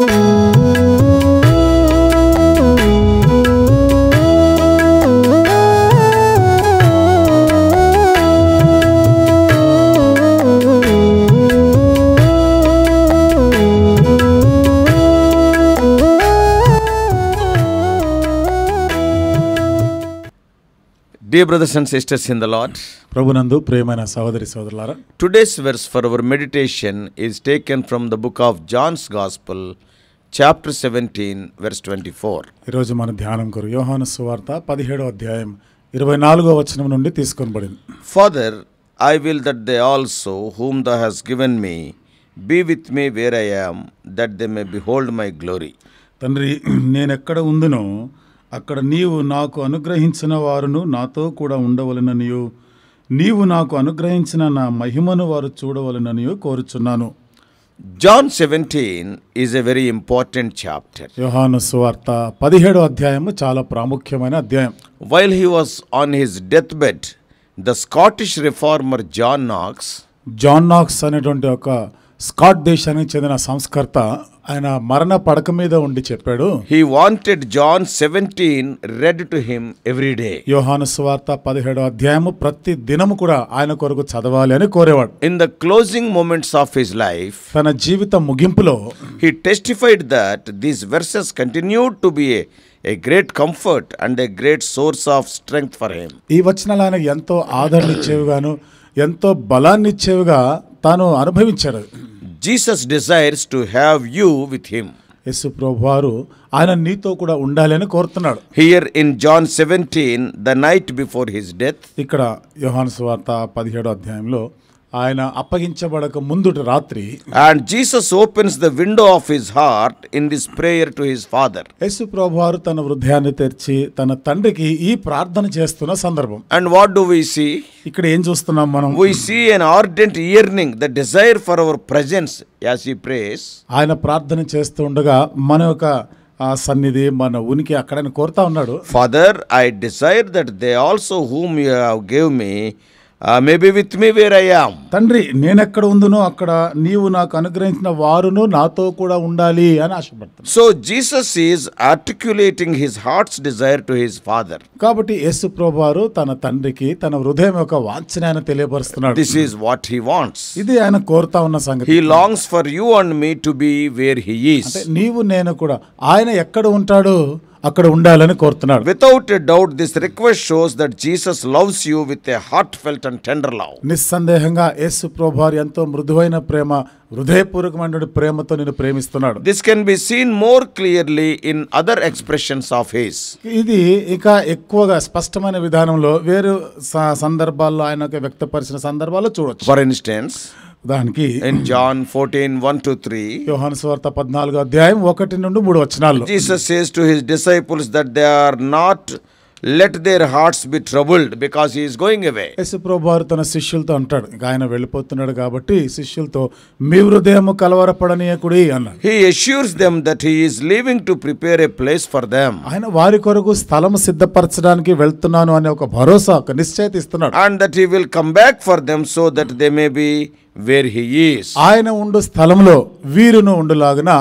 Dear brothers and sisters in the Lord ప్రభునందు ప్రేమైన సహోదరి సోదరులారా today's verse for our meditation is taken from the book of John's gospel chapter seventeen verse twenty four ఈరోజు మన ధ్యానం కొరు యోహాను సువార్త పదిహేడో అధ్యాయం ఇరవై నాలుగో వచనం నుండి తీసుకొనబడింది Father I will that they also whom thou has given me be with me where I am that they may behold my glory తండ్రి నేను ఎక్కడ ఉందినో అక్కడ నీవు నాకు అనుగ్రహించిన వారును నాతో కూడా ఉండవలననియో నీవు నాకు అనుగ్రహించిన నా మహిమను వారు చూడవలననియో కోరుచున్నాను John 17 is a very important chapter. Yohanaswarta, padihedo adhyayamu chala pramukhyamaina adhyayam. While he was on his deathbed, the Scottish reformer John Knox John Knox sanedonte oka Scot దేశానికి చెందిన సంస్కర్త ఆయన మరణ పడక మీద ఉండి చెప్పాడు he wanted John seventeen read to him every day యోహాను స్వార్త పదిహేడు అధ్యాయము ప్రతి దినము కూడా ఆయన కొరకు చదవాలి అని కోరేవాడు in the closing moments of his life తన జీవిత ముగింపులో he testified that these verses continue to be a great comfort and a great source of strength for him ఈ వచనాలు ఆయన ఎంతో ఆదరణ ఇచ్చేవిగాను ఎంతో బలాన్ని ఇచ్చేవిగా తాను అనుభవించాడు Jesus desires to have you with him యేసు ప్రభువారు ఆయన నీతో కూడా ఉండాలని కోరుతున్నాడు here in John seventeen the night before his death ఇక్కడ యోహాన్స్ వార్త పదిహేడో అధ్యాయంలో ఆయన అప్పగించబడక ముందుట రాత్రి and Jesus opens the window of his heart in this prayer to his Father యేసు ప్రభువారు తన హృదయాన్ని తెరిచి తన తండ్రికి ఈ ప్రార్థన చేస్తున్న సందర్భం and what do we see ఇక్కడ ఏం చూస్తున్నాం మనం we see an ardent yearning the desire for our presence as he prays ఆయన ప్రార్థన చేస్తూ ఉండగా మన యొక్క ఆ సన్నిధి మన ఉనికి అక్కడ కోరుతా ఉన్నాడు Father I desire that they also whom you have give me may be with me where I am తండ్రి నేనెక్కడ ఉందనో అక్కడ నీవు నాకు అనుగ్రహించిన వారును నాతో కూడా ఉండాలి అని ఆశపడతాను so Jesus is articulating his heart's desire to his Father కాబట్టి యేసు ప్రభువారు తన తండ్రికి తన హృదయం యొక్క వాంఛన ఆయన తెలియపరుస్తున్నాడు this is what he wants ఇది ఆయన కోరుతా ఉన్న సంగతి he longs for you and me to be where he is నీవు నేను కూడా ఆయన ఎక్కడ ఉంటాడో అక్కడ ఉండాలని కోరుతున్నాడు without a doubt this request shows that Jesus loves you with a heart felt and tender love నిస్సందేహంగా యేసు ప్రభార్ ఎంతో మృదువైన ప్రేమ హృదయపూర్వకమైన ప్రేమతో నేను ప్రేమిస్తున్నాడు this can be seen more clearly in other expressions of his ఇది ఇక ఎక్కువగా స్పష్టమైన విధానంలో వేరు సందర్భాల్లో ఆయన వ్యక్తపరిచిన సందర్భాల్లో చూడొచ్చు ఫర్ ఇన్స్టెన్స్ దానికి in John fourteen one to three యోహాన్ స్వార్త పద్నాలుగు అధ్యాయం ఒకటి నుండి మూడు వచనాలు Jesus says to his disciples that they are not let their hearts be troubled because he's going away యేసు ప్రభువారు తన శిష్యులతో అంటాడు ఆయన వెళ్ళిపోతున్నాడు కాబట్టి శిష్యులతో మీ హృదయము కలవరపడనీయకుడి అన్నాడు he assures them that he is leaving to prepare a place for them ఆయన వారి కొరకు స్థలం సిద్ధపరచడానికి వెళ్తున్నాను అనే ఒక భరోసా ఒక నిశ్చయిత ఇస్తున్నాడు and that he will come back for them so that they may be where he ఆయన ఉండు స్థలంలో వీరును ఉండులాగున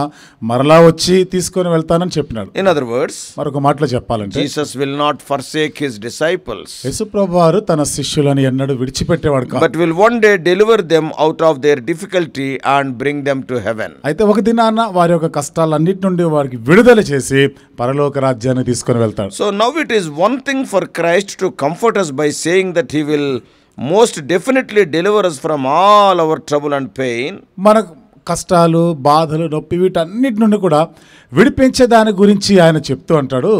మరలా వచ్చి తీసుకొని వెళ్తానని చెప్పినాడు ఇన్ అదర్ వర్డ్స్ మరొక మాటలో చెప్పాలంటే Jesus will not forsake his disciples యేసుప్రభు వారు తన శిష్యులను ఎన్నడూ విడిచిపెట్టేవాడు కాదు but will one day deliver them out of their difficulty and bring them to heaven అయితే ఒక దినాన వారి యొక్క కష్టాలన్నిటి నుండి వారికి విడుదల చేసి పరలోక రాజ్యాన్ని తీసుకొని వెళ్తాడు so now it is one thing for Christ to comfort us by saying that he will most definitely delivers from all our trouble and pain మనకు కష్టాలు బాధలు నొప్పి వీటన్నిటి నుండి కూడా విడిపించే దాని గురించి ఆయన చెప్తూ అంటాడు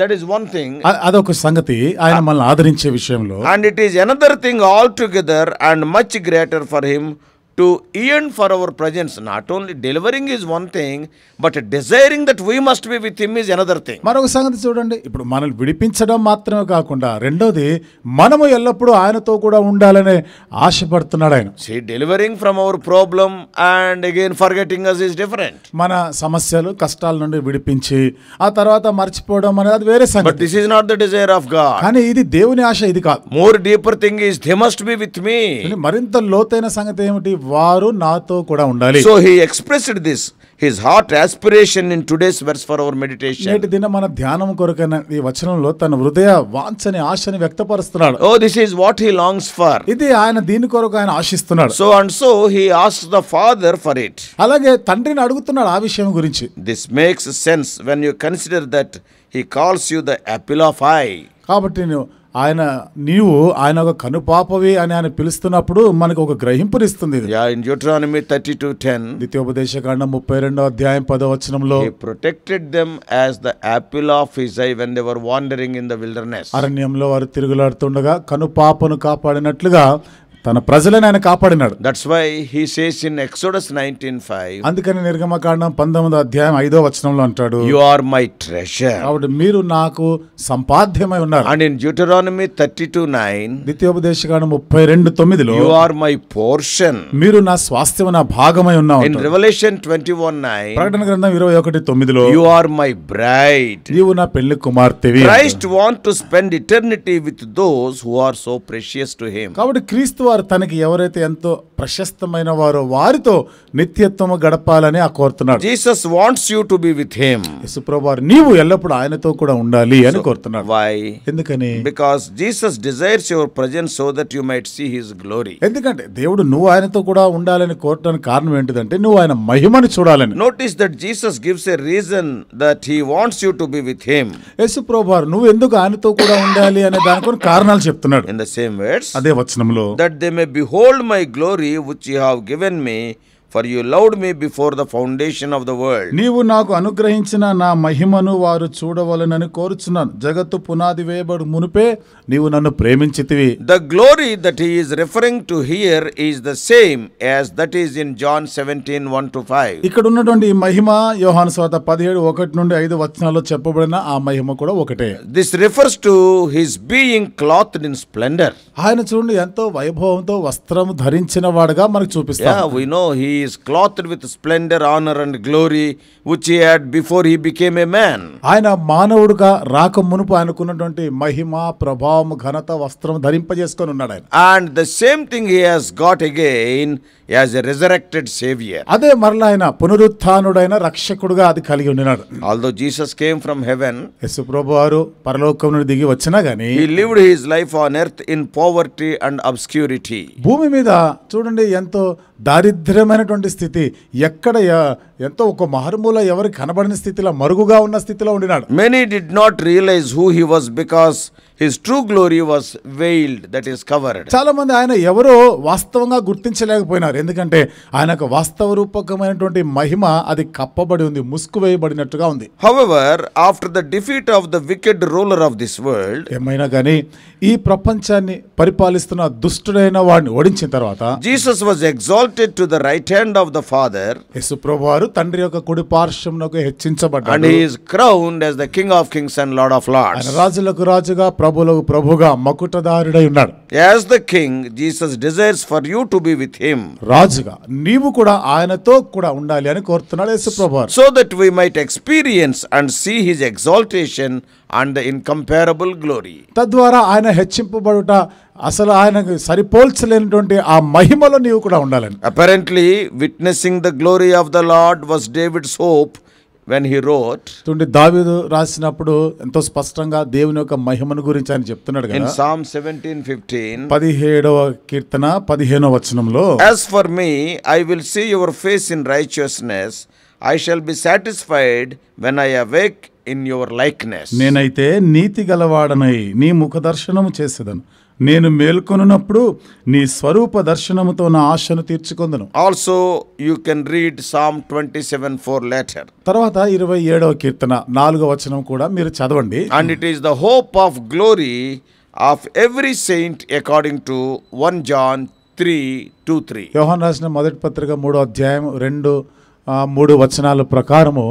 దట్ ఈస్ వన్ థింగ్ అదొక సంగతి ఆయన మనల్ని ఆదరించే విషయంలో and it is another thing altogether and much greater for him to yearn for our presence. Not only delivering is one thing but desiring that we must be with Him is another thing. మరొక సంగతి చూడండి ఇప్పుడు మనల్ని విడిపించడం మాత్రమే కాకుండా రెండోది మనము ఎల్లప్పుడూ ఆయనతో కూడా ఉండాలనే ఆశపడుతున్నాడు ఆయన see delivering from our problem and again forgetting us is different మన సమస్యలు కష్టాల నుండి విడిపించి ఆ తర్వాత మర్చిపోవడం అనేది అది వేరే సంగతి this is not the desire of గా కానీ ఇది దేవుని ఆశ ఇది కాదు more deeper thing is they must be with me మరింత లోతైన సంగతి ఏమిటి వారు నాతో కూడా ఉండాలి so he expressed this his heart aspiration in today's verse for our meditation నేటి దిన మన ధ్యానం కొరకైన ఈ వచనంలో తన హృదయ వాంఛని ఆశని వ్యక్తపరుస్తున్నాడు oh this is what he longs for ఇది ఆయన దీని కొరకు ఆయన ఆశిస్తున్నాడు so and so he ask the father for it అలాగే తండ్రిని అడుగుతున్నాడు ఆ విషయం గురించి this makes sense when you consider that he calls you the apple of eye కాబట్టి నేను ఆయన నీవు ఆయన ఒక కనుపాపవి అని ఆయన పిలుస్తున్నప్పుడు మనకు ఒక గ్రహింపునిస్తుంది యా ఇన్ డ్యూట్రానమీ 32 10 ద్వితీయోపదేశకాండం 32వ అధ్యాయం 10వ వచనంలో he protected them as the apple of his eye when they were wandering in the wilderness అరణ్యంలో వారు తిరుగులాడుతుండగా కనుపాపను కాపాడినట్లుగా తన ప్రజలను ఆయన కాపాడినాడు that's why he says in Exodus nineteen five అందుకని నిర్గమకాండం పంతొమ్మిదో అధ్యాయం ఐదో వచనంలో అంటాడు యు ఆర్ మై ట్రెషర్ కాబట్టి మీరు నాకు సంపాద్యమై ఉన్నారు and in Deuteronomy thirty two nine ద్వితీయోపదేశకాండం ముప్పై రెండు తొమ్మిదిలో యు ఆర్ మై పోర్షన్ మీరు నా స్వాస్థ్యం నా భాగమై ఉన్నావు in Revelation twenty one nine ప్రకటన గ్రంథం ఇరవై ఒకటి తొమ్మిదిలో యు ఆర్ మై బ్రైట్ నీవు నా పెళ్లి కుమార్తె Christ want to spend eternity with those who are so precious to him కాబట్టి క్రీస్తు వారు తనకి ఎవరైతే ఎంతో ప్రశస్తమైన వారో వారితో నిత్యత్వము గడపాలని ఆ కోరుతున్నాడు Jesus wants you to be with him సుప్రభారు నీవు ఎల్లప్పుడు ఆయనతో కూడా ఉండాలి అని కోరుతున్నాడు వై ఎందుకని because Jesus desires your presence so that you might see his glory ఎందుకంటే దేవుడు నువ్వు ఆయనతో కూడా ఉండాలని కోరటానికి కారణం ఏంటిదంటే నువ్వు ఆయన మహిమను చూడాలని notice that Jesus gives a reason that he wants you to be with him యేసు నువ్వు ఎందుకు ఆయనతో కూడా ఉండాలి అనే దానికి కారణాలు చెప్తున్నాడు ఇన్ ద సేమ్ వర్డ్స్ అదే వచనంలో that that they may behold my glory which ye have given me, for you loved me before the foundation of the world నీవు నాకు అనుగ్రహించిన నా మహిమను వారు చూడవలనని కోరుచున్నాను జగత్తు పునాది వేయబడు మునిపే నీవు నన్ను ప్రేమించితివి the glory that he is referring to here is the same as that is in John seventeen one to five ఇక్కడ ఉన్నటువంటి ఈ మహిమ యోహాన్ స్వాత పదిహేడు ఒకటి నుండి ఐదు వచనాల్లో చెప్పబడిన ఆ మహిమ కూడా ఒకటే this refers to his being clothed in splendour ఆయన చూడండి ఎంతో వైభవంతో వస్త్రం ధరించిన వాడుగా మనకు చూపిస్తా వి he he is clothed with splendor, honor and glory which he had before he became a man. ఆయన మానవుడుగా రాక మునుపు ఆయనకున్నటువంటి మహిమ ప్రభావం ఘనత వస్త్రం ధరింపజేసుకొని ఉన్నాడు ఆయన. And the same thing he has got again as a resurrected saviour అదే మరల ఆయన పునరుత్డైన రక్షకుడుగా అది కలిగి ఉన్నాడు although Jesus came from heaven యశు ప్రభు వారు పరలోకం నుండి దిగి వచ్చినా గానీ lived his life on earth in poverty and obscurity భూమి మీద చూడండి ఎంతో దారిద్ర్యమైనటువంటి స్థితి ఎక్కడ ఎంతో ఒక మారుమూల ఎవరికి కనబడిన స్థితిలో మరుగుగా ఉన్న స్థితిలో ఉండినాడు many did not realise who he was because his true glory was veiled that is covered చాలా మంది ఆయన ఎవరో వాస్తవంగా గుర్తించలేకపోయినారు ఎందుకంటే ఆయనకు వాస్తవ రూపకమైనటువంటి మహిమ అది కప్పబడి ఉంది ముసుగు వేయబడినట్టుగా ఉంది however after the defeat of the wicked ruler of this world ఏమైనా కానీ ఈ ప్రపంచాన్ని పరిపాలిస్తున్న దుష్టుడైన వాడిని ఓడించిన తర్వాత Jesus was exalted to the right hand of the father యేసుప్రభు వారు తండ్రి యొక్క కుడి పార్శ్వంలోకి హెచ్చించబడ్డాడు and he is crowned as the king of kings and lord of lords రాజులకు రాజుగా ప్రభులకు ప్రభుగా మకుటదారుడై ఉన్నాడు as the king Jesus desires for you to be with him రాజుగా నీవు కూడా ఆయనతో కూడా ఉండాలి అని కోరుతున్నాడు యేసుప్రభు so that we might experience and see his exaltation and the incomparable glory తద్వారా ఆయన హెచ్చింపబడుట అసలు ఆయనకు సరిపోల్చలేనటువంటి ఆ మహిమలో నీవు కూడా ఉండాలని apparently witnessing the glory of the lord was David's hope when he wrote చూడండి దావీదు రాసినప్పుడు ఎంతో స్పష్టంగా దేవుని యొక్క మహిమను గురించి ఆయన చెప్తున్నాడు ఇన్ సామ్ సెవెంటీన్ ఫిఫ్టీన్ పదిహేడవ కీర్తన పదిహేనవ వచనంలో as for me I will see your face in righteousness I shall be satisfied when I awake in your likeness నేనైతే నీతి గలవాడనై నీ ముఖ దర్శనం చేసేదను నేను మేల్కొనున్నప్పుడు నీ స్వరూప దర్శనముతో నా ఆశను తీర్చుకుందను also you can read Psalm twenty seven four later తర్వాత ఇరవై ఏడవ కీర్తన నాలుగవ వచనం కూడా మీరు చదవండి and it is the hope of glory of every saint according to one John three two three యోహన్ రాసిన మొదటి పత్రిక మూడో అధ్యాయం రెండు మూడు వచనాల ప్రకారము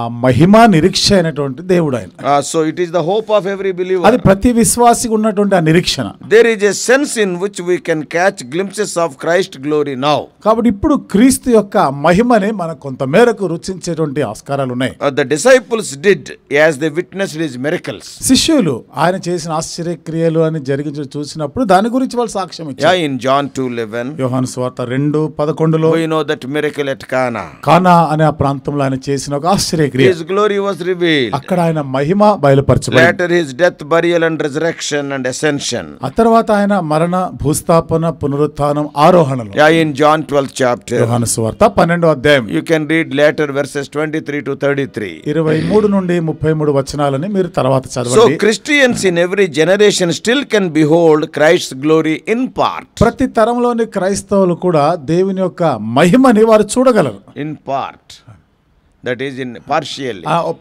ఆ మహిమ నిరీక్ష అయినటువంటి దేవుడు ఆయన so it is the hope of every believer అది ప్రతి విశ్వాసి ఉన్నటువంటి ఆ నిరీక్షణ there is a sense in which we can catch glimpses of Christ glory now కాబట్టి ఇప్పుడు క్రీస్తు యొక్క మహిమని మనకు కొంత మేరకు రుచించేటువంటి ఆస్కారాలు ఉన్నాయి the disciples did as the witness his miracles శిష్యులు ఆయన చేసిన ఆశ్చర్యక్రియలు అని జరిగించి చూసినప్పుడు దాని గురించి వాళ్ళు సాక్ష్యం ఇచ్చారు ఇన్ జాన్ 2:11 యోహాను సువార్త 2 రెండు we know that miracle at Cana Cana అనే ఆ ప్రాంతంలో ఆయన చేసిన ఒక ఆశ్చర్య అక్కడ ఆయన మహిమ బయలుపరచబడిన తర్వాత ఆయన మరణ భూస్థాపన పునరుత్నం ఆరోహణ జాన్ ట్వెల్త్ చాప్టర్ స్వార్థ పన్నెండో అధ్యాయం you can read later verses twenty three to thirty three ఇరవై మూడు నుండి ముప్పై మూడు వచనాలని మీరు తర్వాత చదవచ్చు Christians in every generation still can behold Christ glory in part ప్రతి తరంలోని క్రైస్తవులు కూడా దేవుని యొక్క మహిమని వారు చూడగలరు in part that is in partial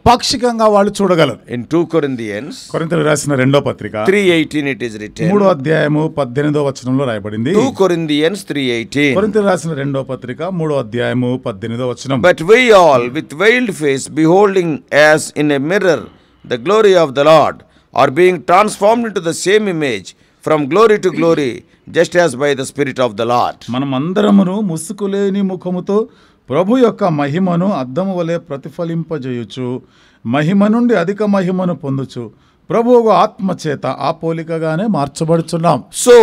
పాక్షికంగా వాళ్ళు చూడగలరు ఇన్ టూ కొరిందియన్స్ కొరింతలు రాసిన రెండో పత్రిక three eighteen it is written మూడో అధ్యాయము పద్దెనిమిదో వచనంలో రాయబడింది టూ కొరిందియన్స్ త్రీ ఎయిటీన్ కొరింతలు రాసిన రెండో పత్రిక మూడో అధ్యాయము పద్దెనిమిదో వచనం but we all with unveiled face beholding as in a mirror the glory of the lord are being transformed into the same image from glory to glory just as by the spirit of the lord మనం అందరమును ముసుకులేని ముఖముతో ప్రభు యొక్క మహిమను అద్దము వలె ప్రతిఫలింపజేయుచు మహిమ నుండి అధిక మహిమను పొందుచు ఆత్మ ఆత్మచేత ఆ పోలికగానే మార్చబడుచున్నాం so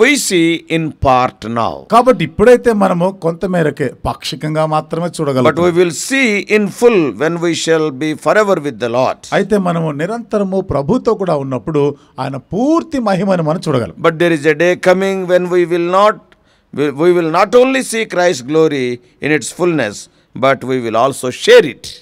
we see in part now కాబట్టి ఇప్పుడైతే మనము కొంతమేరకే పాక్షికంగా మాత్రమే చూడగలం but we will see in full when we shall be for ever with the lord అయితే మనము నిరంతరము ప్రభుతో కూడా ఉన్నప్పుడు ఆయన పూర్తి మహిమను మనం చూడగలం but there is a day coming when we will not we will not only see Christ's glory in its fullness, but we will also share it.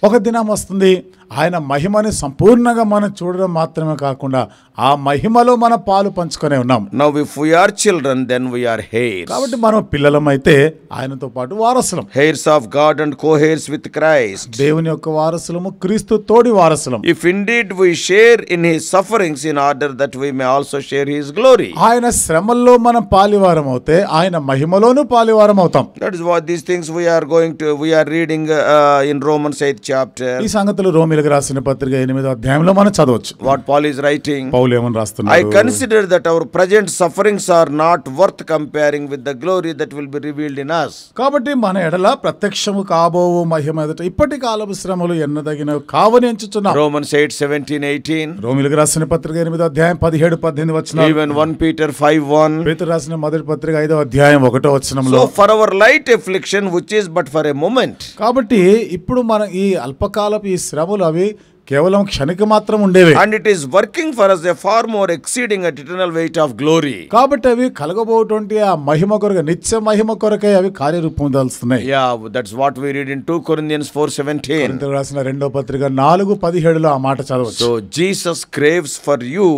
ఆయన మహిమని సంపూర్ణంగా మనం చూడడం మాత్రమే కాకుండా ఆ మహిమలో మన పాలు పంచుకునే ఉన్నాం now if we are children then we are heir కాబట్టి మనం పిల్లలం అయితే ఆయనతో పాటు వారసులం heirs of God and co heirs with Christ దేవుని యొక్క వారసులము క్రీస్తు తోడి వారసులం if indeed we share in his sufferings in order that we may also share his glory ఆయన శ్రమల్లో మనం పాలివారం అవుతే ఆయన మహిమలోనూ పాలివారం అవుతాం that is what these things we are going to we are reading in Romans 8 chapter ఈ సంగతులు రోమిల ఎబ్రిలకు రాసిన పత్రిక ఎనిమిదో అధ్యాయంలో మనం చదవచ్చు what Paul is writing Paul ఏమని రాస్తున్నారు I consider that our present sufferings are not worth comparing with the glory that will be revealed in us కాబట్టి మన ఎడల ప్రత్యక్షము కాబోవు మహిమ ఎదుట ఇప్పటి కాలపు శ్రమలు ఎన్నదగిన కావని ఎంచుచున్నాం రోమన్స్ ఎయిట్ 17 ఎయిటీన్ రోమిలకు రాసిన పత్రిక ఎనిమిదో అధ్యాయం పదిహేడు 18 వచ్చిన even one Peter five one Peter రాసిన మొదటి పత్రిక ఐదో అధ్యాయం ఒకటో so for our light affliction which is but for a moment కాబట్టి ఇప్పుడు మన ఈ అల్పకాలపు ఈ శ్రమలు అవి కేవలం క్షణిక మాత్రం ఉండేవి and it is working for us a far more exceeding and eternal weight of glory కాబట్టి అవి కలగబోటువంటి ఆ మహిమ కొరకు నిత్య మహిమ కొరకే అవి కార్యరూపం దాల్స్తున్నాయి yeah that's what we read in 2 Corinthians 4:17 రాసిన రెండో పత్రిక నాలుగు లో ఆ మాట చదవచ్చు so Jesus craves for you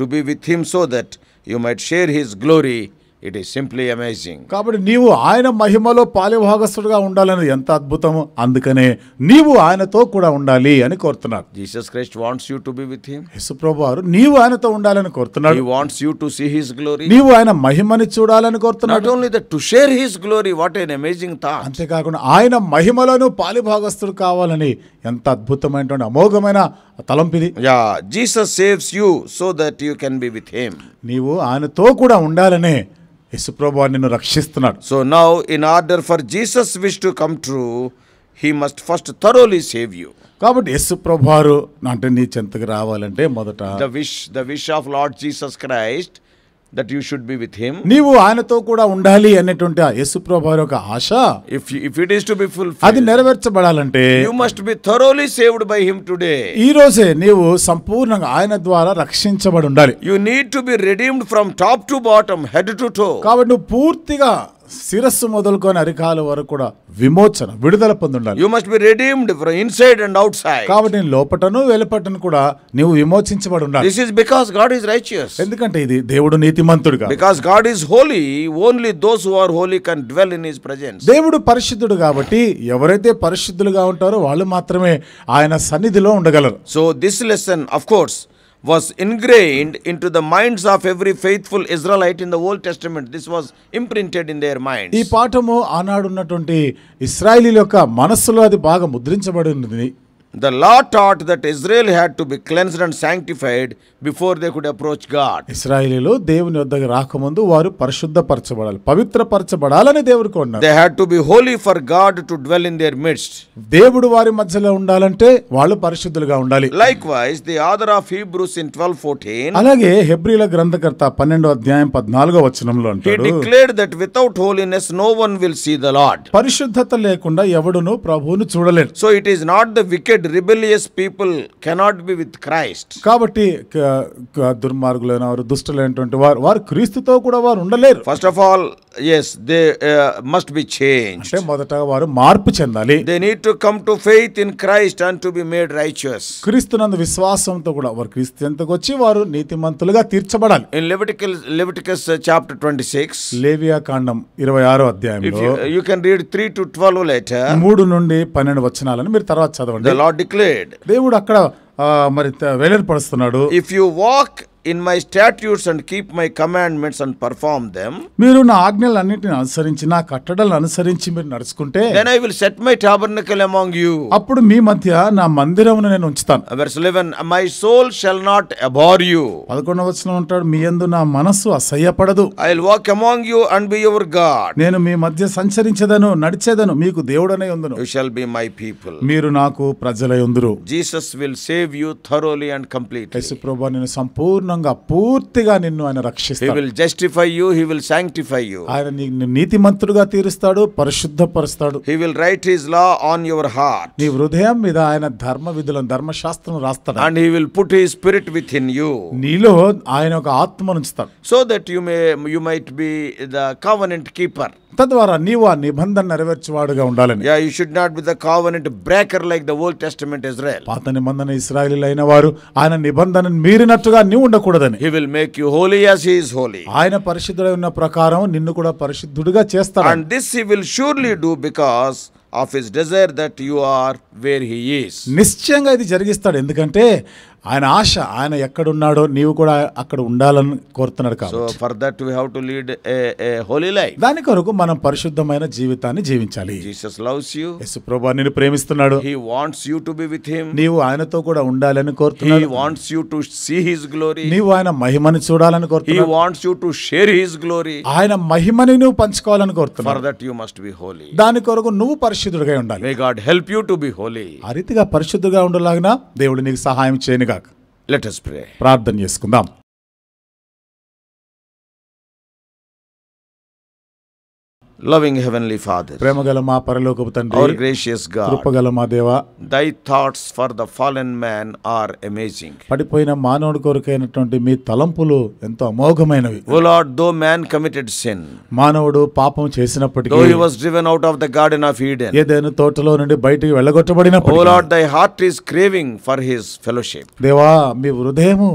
to be with him so that you might share his glory it is simply amazing కాబట్టి నీవు ఆయన మహిమలో పాలిభాగస్తుడుగా ఉండాలని ఎంత అద్భుతం అందుకనే నీవు ఆయనతో కూడా ఉండాలి అని కోరుతున్నారు Jesus Christ wants you to be with him యేసుప్రభు వారు నీవు ఆయనతో ఉండాలని కోరుతున్నాడు he wants you to see his glory నీవు ఆయన మహిమని చూడాలని కోరుతున్నాడు not only the to share his glory what an amazing thought అంతే కాకుండా ఆయన మహిమలోను పాలిభాగస్తుడు కావాలని ఎంత అద్భుతమైనటువంటి అమోఘమైన తలంపిది yeah Jesus saves you so that you can be with him నీవు ఆయనతో కూడా ఉండాలనే యేసుప్రభు నిన్ను రక్షిస్తున్నాడు so now in order for Jesus wish to come true he must first thoroughly save you కాబట్టి యేసు ప్రభారు అంటే నీ చెంతకు రావాలంటే మొదట the wish the wish of Lord Jesus Christ that you should be with him నీవు ఆయనతో కూడా ఉండాలి అనేటువంటి ఆ యేసుప్రభు ఒక ఆశ if if it is to be full అది నెరవేర్చబడాలంటే you must be thoroughly saved by him today ఈ రోజే నీవు సంపూర్ణంగా ఆయన ద్వారా రక్షించబడి ఉండాలి you need to be redeemed from top to bottom head to toe కాబట్టి నువ్వు పూర్తిగా శిరస్సు మొదలుకొని అరికాల వరకు కూడా విమోచన విడుదల ఉండాలి you must be redeemed from inside and outside కాబట్టి లోపటను వెలుపటను కూడా నీవు విమోచించబడి ఉండాలి this is because God is righteous ఎందుకంటే ఇది దేవుడు నీతిమంతుడుగా because God is holy only those who are holy can dwell in his presence దేవుడు పరిశుద్ధుడు కాబట్టి ఎవరైతే పరిశుద్ధులుగా ఉంటారో వాళ్ళు మాత్రమే ఆయన సన్నిధిలో ఉండగలరు so this lesson of course was ingrained into the minds of every faithful Israel in the Old Testament this was imprinted in their mind ఈ పాఠము ఆనాడు ఉన్నటువంటి ఇస్రాయలీ యొక్క మనస్సులో అది బాగా ముద్రించబడి ఉంది The law taught that Israel had to be cleansed and sanctified before they could approach God. ఇస్రాయేలీలు దేవుని వద్దకు రాకముందు వారు పరిశుద్ధపరచబడాలి పవిత్రపరచబడాలని దేవుడు కోరినారు. They had to be holy for God to dwell in their midst. దేవుడు వారి మధ్యలో ఉండాలంటే వాళ్ళు పరిశుద్ధులుగా ఉండాలి. Likewise, the author of Hebrews in 12:14 అలాగే హెబ్రీల గ్రంథకర్త 12వ అధ్యాయం 14వ వచనంలో అంటాడు. He declared that without holiness no one will see the Lord. పరిశుద్ధత లేకుండా ఎవడును ప్రభువును చూడలేరు. So it is not the wicked wicked rebellious people cannot be with Christ కాబట్టి దుర్మార్గులైన వారు దుష్టలైనటువంటి వారు వారు క్రీస్తుతో కూడా వారు ఉండలేరు first of all yes they uh, must be changed అంటే మొదటగా వారు మార్పు చెందాలి they need to come to faith in Christ and to be made righteous క్రీస్తునందు విశ్వాసంతో కూడా వారు క్రీస్తునందుకు వచ్చి వారు నీతిమంతులుగా తీర్చబడాలి in Leviticus Leviticus chapter 26 లేవియా కాండం 26వ అధ్యాయంలో you, you can read 3 to 12 later 3 నుండి 12 వచనాలను మీరు తర్వాత చదవండి the Lord గాడ్ డిక్లేర్డ్ దేవుడు అక్కడ మరి వేలేర్పరుస్తున్నాడు if you walk in my statutes and keep my commandments and perform them మీరు నా ఆజ్ఞలు అన్నింటిని అనుసరించి నా కట్టడలను అనుసరించి మీరు నడుచుకుంటే then I will set my tabernacle among you అప్పుడు మీ మధ్య నా మందిరమును నేను ఉంచుతాను verse 11 my soul shall not abhor you 11వ వచనం ఉంటాడు మీ యందు నా మనస్సు అసహ్యపడదు I will walk among you and be your God నేను మీ మధ్య సంచరించదను నడిచేదను మీకు దేవుడనే ఉందను you shall be my people మీరు నాకు ప్రజలై ఉందురు Jesus will save you thoroughly and complete Yesu ప్రభువు నేను సంపూర్ణ సంపూర్ణంగా పూర్తిగా నిన్ను ఆయన రక్షిస్తాడు will justify you he will sanctify you ఆయన నిన్ను నీతిమంతుడుగా తీరుస్తాడు పరిశుద్ధపరుస్తాడు he will write his law on your heart నీ హృదయం మీద ఆయన ధర్మ విధులను ధర్మశాస్త్రం రాస్తాడు and he will put his spirit within you నీలో ఆయన ఒక ఆత్మను ఉంచుతాడు so that you may you might be the covenant keeper తద్వారా నీవు ఆ నిబంధన నెరవేర్చేవాడుగా ఉండాలని yeah you should not B the covenant breaker like the Old Testament Israel పాత నిబంధన ఇస్రాయేలీలైన వారు ఆయన నిబంధనను మీరినట్టుగా నీవు ఉండకూడదు ఉండకూడదని he will make you holy as he is holy ఆయన పరిశుద్ధుడై ఉన్న ప్రకారం నిన్ను కూడా పరిశుద్ధుడుగా చేస్తాడు and this he will surely do because of his desire that you are where he is నిశ్చయంగా ఇది జరిగిస్తాడు ఎందుకంటే ఆయన ఆశ ఆయన ఎక్కడున్నాడో నీవు కూడా అక్కడ ఉండాలని కోరుతున్నాడు కాబట్టి for that we have to lead a holy life దాని కొరకు మనం పరిశుద్ధమైన జీవితాన్ని జీవించాలి జీసస్ లవ్స్ యు యేసు ప్రభువా నిన్ను ప్రేమిస్తున్నాడు he wants you to be with him నీవు ఆయనతో కూడా ఉండాలని కోరుతున్నాడు he wants you to see his glory నీవు ఆయన మహిమను చూడాలని కోరుతున్నాడు he wants you to share his glory ఆయన మహిమని నువ్వు పంచుకోవాలని కోరుతున్నాడు for that you must be holy దాని కొరకు నువ్వు పరిశుద్ధుడిగా ఉండాలి may God help you to be holy ఆ రీతిగా పరిశుద్ధుడిగా ఉండలాగిన దేవుడు నీకు సహాయం చేయను లెట్ us pray ప్రార్థన చేసుకుందాం లవింగ్ హెవెన్లీ ఫాదర్ ప్రేమగల మా పరలోకపు తండ్రి అవర్ గ్రేషియస్ గా కృపగల మా దేవా thy thoughts for the fallen man are amazing పడిపోయిన మానవుడి కొరకైనటువంటి మీ తలంపులు ఎంతో అమోఘమైనవి O Lord though man committed sin మానవుడు పాపం చేసినప్పటికీ though he was driven out of the garden of Eden ఏదైనా తోటలో నుండి బయటికి వెళ్ళగొట్టబడినప్పుడు O Lord thy heart is craving for his fellowship దేవా మీ హృదయము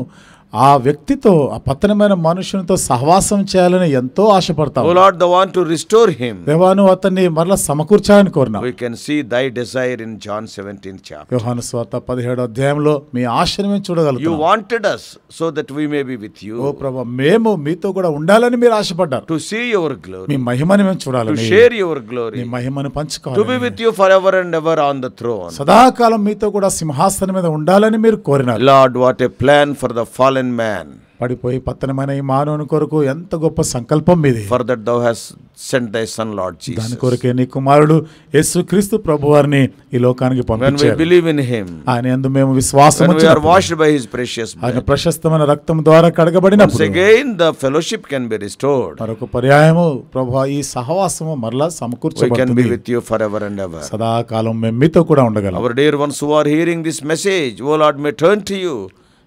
ఆ వ్యక్తితో ఆ పతనమైన మనుషునితో సహవాసం చేయాలని ఎంతో ఆశపడతావు Lord the want to restore him దేవాను అతన్ని మరలా సమకూర్చాలని కోరినా we can see thy desire in John 17th chapter Yohanu స్వాత 17వ అధ్యాయంలో మీ ఆశను మేము చూడగలం you wanted us so that we may be with you O ప్రభువా మేము మీతో కూడా ఉండాలని మీరు ఆశపడ్డారు టు సీ యువర్ గ్లోరీ మీ మహిమను మేము చూడాలని టు షేర్ యువర్ గ్లోరీ మీ మహిమను పంచుకోవాలి to be with you for ever and ever on the throne సదాకాలం మీతో కూడా సింహాసనం మీద ఉండాలని మీరు కోరినారు Lord what a plan for the fall fallen man పడిపోయి పతనమైన ఈ మానవుని కొరకు ఎంత గొప్ప సంకల్పం మీది for that thou has sent thy son Lord Jesus దాని కొరకే నీ కుమారుడు యేసుక్రీస్తు ప్రభువారిని ఈ లోకానికి పంపించాడు when we believe in him ఆయన యందు మేము విశ్వాసం ఉంచి we are washed by his precious blood ఆయన ప్రశస్తమైన రక్తం ద్వారా కడగబడినప్పుడు once again the fellowship can be restored మరొక పర్యాయము ప్రభువా ఈ సహవాసము మరలా సమకూర్చబడుతుంది we can be with you forever and ever సదాకాలం మేము మీతో కూడా ఉండగలం our dear ones who are hearing this message oh lord may turn to you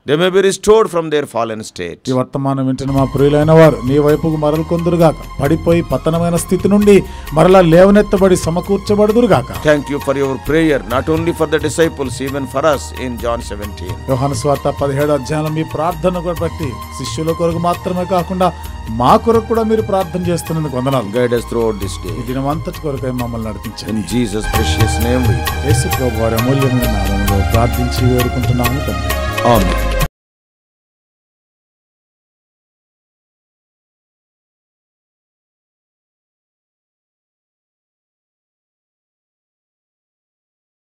they may be restored from their fallen state ఈ వర్తమానం వింటున్న మా ప్రియులైన వారు నీ వైపుకు మరలుకొందురుగాక పడిపోయి పతనమైన స్థితి నుండి మరలా లేవనెత్తబడి సమకూర్చబడుదురుగాక thank you for your prayer not only for the disciples even for us in John seventeen Yohanu స్వార్త పదిహేడు అధ్యాయంలో మీ ప్రార్థన బట్టి శిష్యుల కొరకు మాత్రమే కాకుండా మా కొరకు కూడా మీరు ప్రార్థన చేస్తున్నందుకు వందనాలు guide us throughout this day ఈ దినం అంతటి కొరకై మమ్మల్ని నడిపించండి జీసస్ ప్రెషియస్ నేమ్ యేసు ప్రభువారి అమూల్యమైన నామములో ప్రార్థించి వేడుకుంటున్నాము తండ్రి Um.